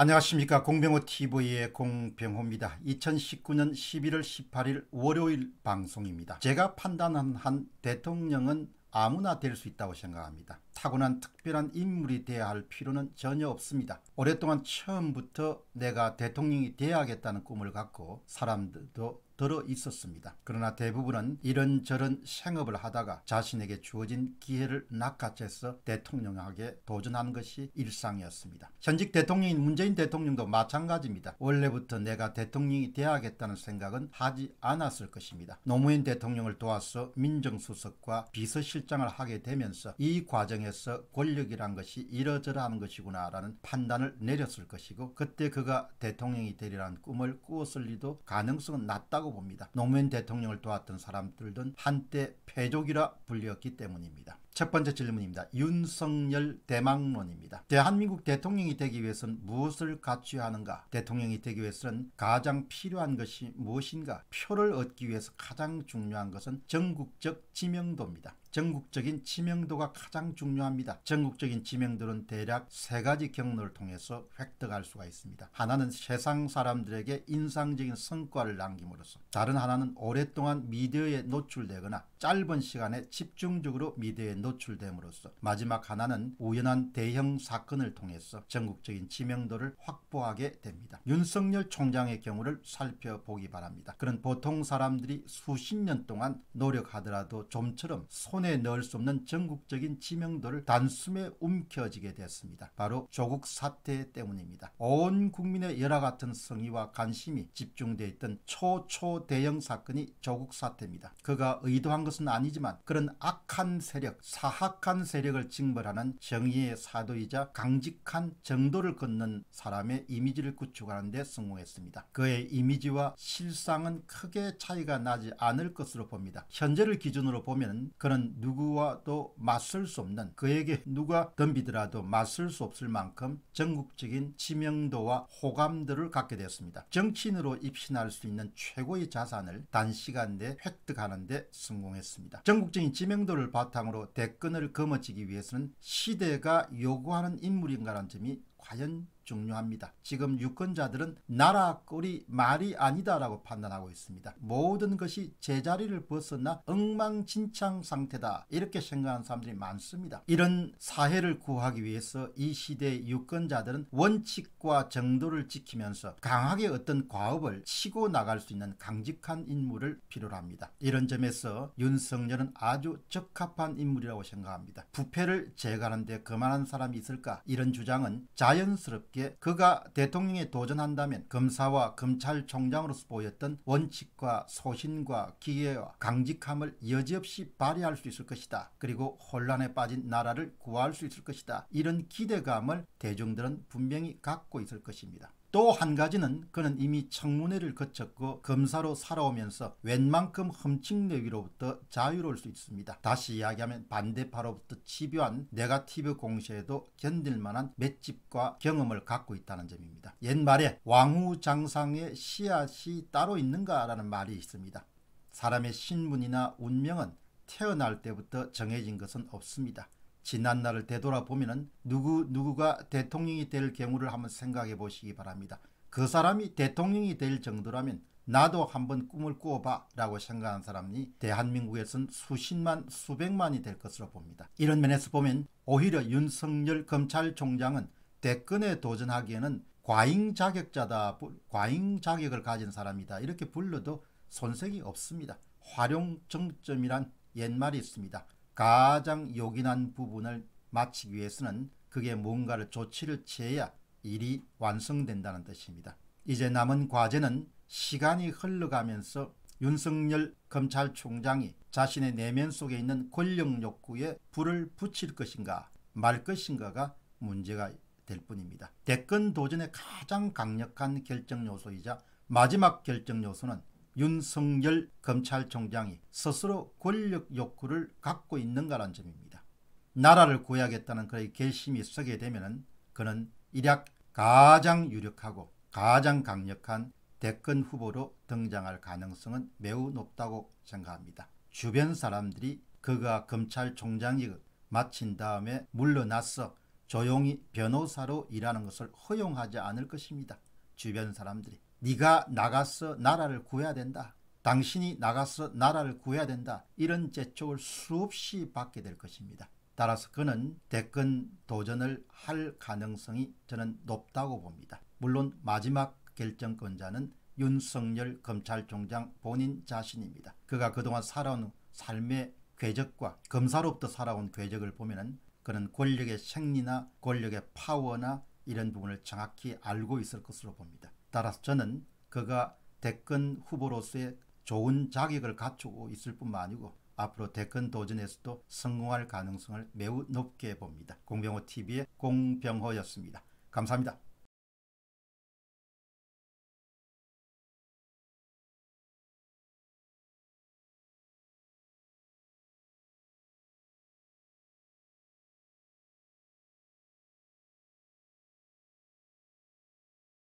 안녕하십니까 공병호TV의 공병호입니다. 2019년 11월 18일 월요일 방송입니다. 제가 판단한 한 대통령은 아무나 될 수 있다고 생각합니다. 타고난 특별한 인물이 돼야 할 필요는 전혀 없습니다. 오랫동안 처음부터 내가 대통령이 돼야겠다는 꿈을 갖고 사람들도 들어 있었습니다. 그러나 대부분은 이런저런 생업을 하다가 자신에게 주어진 기회를 낚아채서 대통령에게 도전한 것이 일상이었습니다. 현직 대통령인 문재인 대통령도 마찬가지입니다. 원래부터 내가 대통령이 되야겠다는 생각은 하지 않았을 것입니다. 노무현 대통령을 도와서 민정수석과 비서실장을 하게 되면서 이 과정에서 권력이란 것이 이러저러 한 것이구나 라는 판단을 내렸을 것이고 그때 그가 대통령이 되리라는 꿈을 꾸었을 리도 가능성은 낮다고 있다고 봅니다. 노무현 대통령을 도왔던 사람들은 한때 패족이라 불렸기 때문입니다. 첫 번째 질문입니다. 윤석열 대망론입니다. 대한민국 대통령이 되기 위해서는 무엇을 갖춰야 하는가? 대통령이 되기 위해서는 가장 필요한 것이 무엇인가? 표를 얻기 위해서 가장 중요한 것은 전국적 지명도입니다. 전국적인 지명도가 가장 중요합니다. 전국적인 지명도는 대략 세 가지 경로를 통해서 획득할 수가 있습니다. 하나는 세상 사람들에게 인상적인 성과를 남김으로써 다른 하나는 오랫동안 미디어에 노출되거나 짧은 시간에 집중적으로 미디어에 노출됨으로써 마지막 하나는 우연한 대형 사건을 통해서 전국적인 지명도를 확보하게 됩니다. 윤석열 총장의 경우를 살펴보기 바랍니다. 그런 보통 사람들이 수십 년 동안 노력하더라도 좀처럼 소 혼에 넣을 수 없는 전국적인 지명도를 단숨에 움켜쥐게 됐습니다. 바로 조국 사태 때문입니다. 온 국민의 열화 같은 성의와 관심이 집중되어 있던 초초 대형 사건이 조국 사태입니다. 그가 의도한 것은 아니지만 그런 악한 세력, 사악한 세력을 징벌하는 정의의 사도이자 강직한 정도를 걷는 사람의 이미지를 구축하는 데 성공했습니다. 그의 이미지와 실상은 크게 차이가 나지 않을 것으로 봅니다. 현재를 기준으로 보면 그는 누구와도 맞설 수 없는 그에게 누가 덤비더라도 맞설 수 없을 만큼 전국적인 지명도와 호감들을 갖게 되었습니다. 정치인으로 입신할 수 있는 최고의 자산을 단시간 내 획득하는 데 성공했습니다. 전국적인 지명도를 바탕으로 대권을 거머쥐기 위해서는 시대가 요구하는 인물인가라는 점이 과연 중요합니다. 지금 유권자들은 나라 꼴이 말이 아니다라고 판단하고 있습니다. 모든 것이 제자리를 벗어나 엉망진창 상태다 이렇게 생각하는 사람들이 많습니다. 이런 사회를 구하기 위해서 이 시대의 유권자들은 원칙과 정도를 지키면서 강하게 어떤 과업을 치고 나갈 수 있는 강직한 인물을 필요로 합니다. 이런 점에서 윤석열은 아주 적합한 인물이라고 생각합니다. 부패를 제거하는데 그만한 사람이 있을까 이런 주장은 자연스럽게 있기에 예, 그가 대통령에 도전한다면 검사와 검찰총장으로서 보였던 원칙과 소신과 기회와 강직함을 여지없이 발휘할 수 있을 것이다. 그리고 혼란에 빠진 나라를 구할 수 있을 것이다. 이런 기대감을 대중들은 분명히 갖고 있을 것입니다. 또한 가지는 그는 이미 청문회를 거쳤고 검사로 살아오면서 웬만큼 흠칫내기로부터 자유로울 수 있습니다. 다시 이야기하면 반대파로부터 집요한 네가티브 공세에도 견딜 만한 맷집과 경험을 갖고 있다는 점입니다. 옛말에 왕후 장상의 씨앗이 따로 있는가라는 말이 있습니다. 사람의 신분이나 운명은 태어날 때부터 정해진 것은 없습니다. 지난 날을 되돌아보면 누구 누구가 대통령이 될 경우를 한번 생각해 보시기 바랍니다. 그 사람이 대통령이 될 정도라면 나도 한번 꿈을 꾸어봐 라고 생각한 사람이 대한민국에선 수십만 수백만이 될 것으로 봅니다. 이런 면에서 보면 오히려 윤석열 검찰총장은 대권에 도전하기에는 과잉 자격자다, 과잉 자격을 가진 사람이다 이렇게 불러도 손색이 없습니다. 활용 정점이란 옛말이 있습니다. 가장 요긴한 부분을 마치기 위해서는 그게 뭔가를 조치를 취해야 일이 완성된다는 뜻입니다. 이제 남은 과제는 시간이 흘러가면서 윤석열 검찰총장이 자신의 내면 속에 있는 권력 욕구에 불을 붙일 것인가 말 것인가가 문제가 될 뿐입니다. 대권 도전의 가장 강력한 결정 요소이자 마지막 결정 요소는 윤석열 검찰총장이 스스로 권력 욕구를 갖고 있는가란 점입니다. 나라를 구해야겠다는 그의 결심이 서게 되면 그는 일약 가장 유력하고 가장 강력한 대권 후보로 등장할 가능성은 매우 높다고 생각합니다. 주변 사람들이 그가 검찰총장직을 마친 다음에 물러나서 조용히 변호사로 일하는 것을 허용하지 않을 것입니다. 주변 사람들이. 네가 나가서 나라를 구해야 된다. 당신이 나가서 나라를 구해야 된다. 이런 재촉을 수없이 받게 될 것입니다. 따라서 그는 대권 도전을 할 가능성이 저는 높다고 봅니다. 물론 마지막 결정권자는 윤석열 검찰총장 본인 자신입니다. 그가 그동안 살아온 삶의 궤적과 검사로부터 살아온 궤적을 보면 은 그는 권력의 생리나 권력의 파워나 이런 부분을 정확히 알고 있을 것으로 봅니다. 따라서 저는 그가 대권 후보로서의 좋은 자격을 갖추고 있을 뿐만 아니고 앞으로 대권 도전에서도 성공할 가능성을 매우 높게 봅니다. 공병호 TV의 공병호였습니다. 감사합니다.